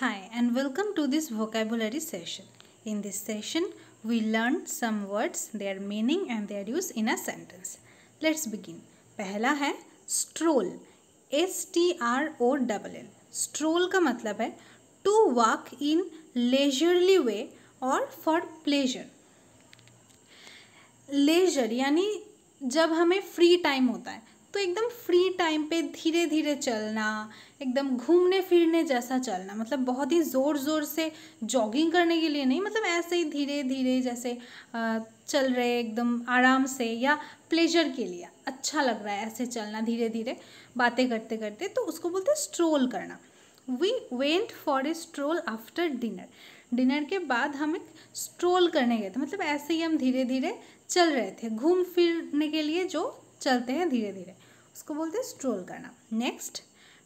Hi and welcome to this vocabulary session. In this session, we learn some words, their meaning and their use in a sentence. Let's begin. पहला है stroll. S T R O L L. Stroll का मतलब है to walk in leisurely way or for pleasure. Leisure यानी जब हमें free time होता है तो एकदम फ्री टाइम पे धीरे धीरे चलना एकदम घूमने फिरने जैसा चलना मतलब बहुत ही ज़ोर ज़ोर से जॉगिंग करने के लिए नहीं मतलब ऐसे ही धीरे धीरे जैसे चल रहे एकदम आराम से या प्लेजर के लिए अच्छा लग रहा है ऐसे चलना धीरे धीरे बातें करते करते तो उसको बोलते हैं स्ट्रोल करना we went for a stroll after dinner dinner के बाद हम एक स्ट्रोल करने गए थे मतलब ऐसे ही हम धीरे धीरे चल रहे थे घूम फिरने के लिए जो चलते हैं धीरे धीरे उसको बोलते हैं स्ट्रोल करना next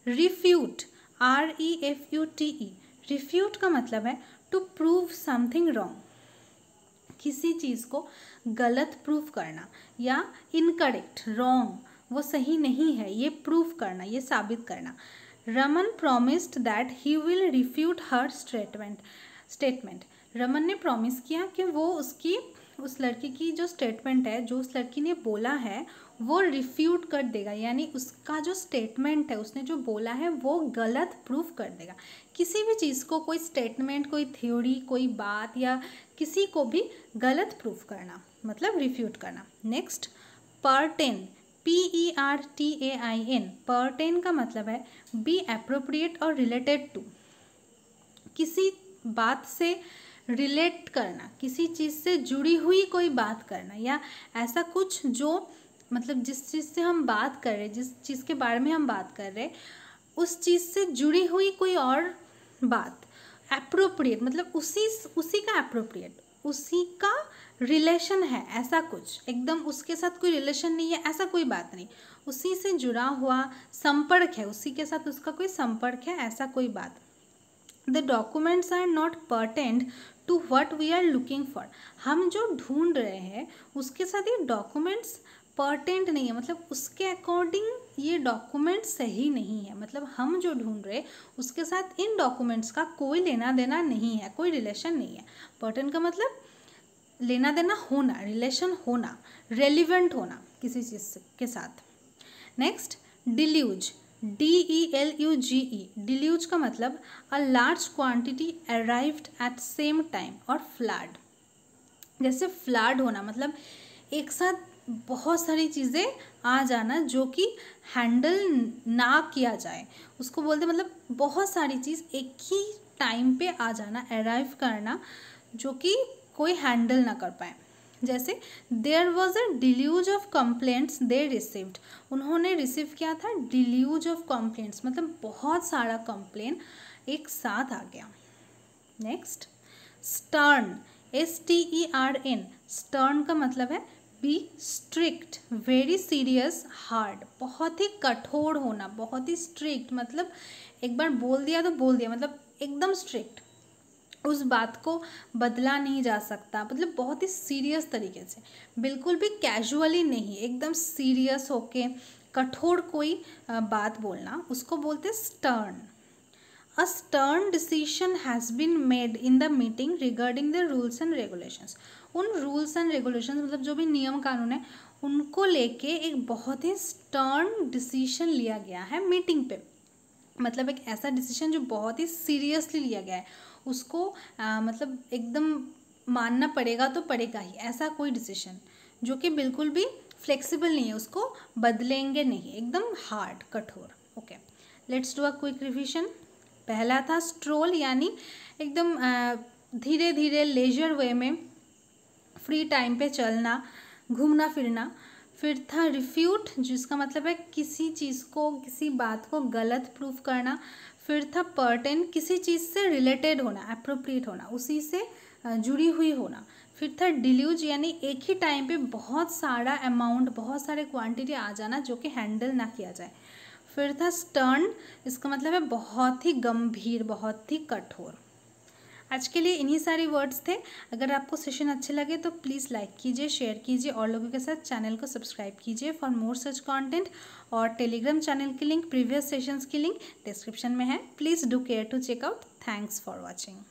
refute R E F U T E refute का मतलब है टू प्रूव समथिंग रॉन्ग किसी चीज़ को गलत प्रूफ करना या इनकरेक्ट रॉन्ग वो सही नहीं है ये प्रूफ करना ये साबित करना Raman promised that he will refute हर स्टेटमेंट स्टेटमेंट रमन ने प्रॉमिस किया कि वो उसकी उस लड़की की जो स्टेटमेंट है जो उस लड़की ने बोला है वो रिफ्यूट कर देगा यानी उसका जो स्टेटमेंट है उसने जो बोला है वो गलत प्रूफ कर देगा किसी भी चीज़ को कोई स्टेटमेंट कोई थ्योरी कोई बात या किसी को भी गलत प्रूफ करना मतलब रिफ्यूट करना next pertain P E R T A I N pertain का मतलब है बी अप्रोप्रिएट और रिलेटेड टू किसी बात से रिलेट करना किसी चीज़ से जुड़ी हुई कोई बात करना या ऐसा कुछ जो मतलब जिस चीज़ से हम बात कर रहे जिस चीज़ के बारे में हम बात कर रहे उस चीज़ से जुड़ी हुई कोई और बात अप्रोप्रिएट मतलब उसी उसी का अप्रोप्रिएट उसी का रिलेशन है ऐसा कुछ एकदम उसके साथ कोई रिलेशन नहीं है ऐसा कोई बात नहीं उसी से जुड़ा हुआ संपर्क है उसी के साथ उसका कोई संपर्क है ऐसा कोई बात the documents are not pertained to what we are looking for हम जो ढूंढ रहे हैं उसके साथ ये डॉक्यूमेंट्स पर्टेंट नहीं है मतलब उसके अकॉर्डिंग ये डॉक्यूमेंट सही नहीं है मतलब हम जो ढूंढ रहे उसके साथ इन डॉक्यूमेंट्स का कोई लेना देना नहीं है कोई रिलेशन नहीं है पर्टेंट का मतलब लेना देना होना रिलेशन होना रेलिवेंट होना किसी चीज़ के साथ next deluge D E L U G E deluge का मतलब a large quantity arrived at same time और फ्लाड जैसे फ्लाड होना मतलब एक साथ बहुत सारी चीज़ें आ जाना जो कि हैंडल ना किया जाए उसको बोलते मतलब बहुत सारी चीज़ एक ही टाइम पे आ जाना अराइव करना जो कि कोई हैंडल ना कर पाए जैसे there was a deluge of complaints they received उन्होंने रिसीव किया था डिल्यूज ऑफ कंप्लेंट्स मतलब बहुत सारा कंप्लेन एक साथ आ गया next stern S T E R N stern का मतलब है be strict very serious hard बहुत ही कठोर होना बहुत ही स्ट्रिक्ट मतलब एक बार बोल दिया तो बोल दिया मतलब एकदम स्ट्रिक्ट उस बात को बदला नहीं जा सकता मतलब बहुत ही सीरियस तरीके से बिल्कुल भी कैजुअली नहीं एकदम सीरियस होके कठोर कोई बात बोलना उसको बोलते stern a stern decision has been made in the meeting regarding the rules and regulations उन rules and regulations मतलब जो भी नियम कानून है उनको लेके एक बहुत ही स्टर्न डिसीशन लिया गया है मीटिंग पे मतलब एक ऐसा डिसीजन जो बहुत ही सीरियसली लिया गया है उसको आ, मतलब एकदम मानना पड़ेगा तो पड़ेगा ही ऐसा कोई डिसीजन जो कि बिल्कुल भी फ्लेक्सिबल नहीं है उसको बदलेंगे नहीं एकदम हार्ड कठोर okay let's do a quick revision पहला था स्ट्रोल यानी एकदम धीरे धीरे लेजर वे में फ्री टाइम पे चलना घूमना फिरना फिर था रिफ्यूट जिसका मतलब है किसी चीज़ को किसी बात को गलत प्रूफ करना फिर था पर्टेन किसी चीज़ से रिलेटेड होना अप्रोप्रिएट होना उसी से जुड़ी हुई होना फिर था डिल्यूज यानी एक ही टाइम पे बहुत सारा अमाउंट बहुत सारे क्वांटिटी आ जाना जो कि हैंडल ना किया जाए फिर था स्टर्न इसका मतलब है बहुत ही गंभीर बहुत ही कठोर आज के लिए इन्हीं सारे वर्ड्स थे अगर आपको सेशन अच्छे लगे तो प्लीज़ लाइक कीजिए शेयर कीजिए और लोगों के साथ चैनल को सब्सक्राइब कीजिए फॉर मोर सच कंटेंट और टेलीग्राम चैनल की लिंक प्रीवियस सेशंस की लिंक डिस्क्रिप्शन में है please do care to check out thanks for watching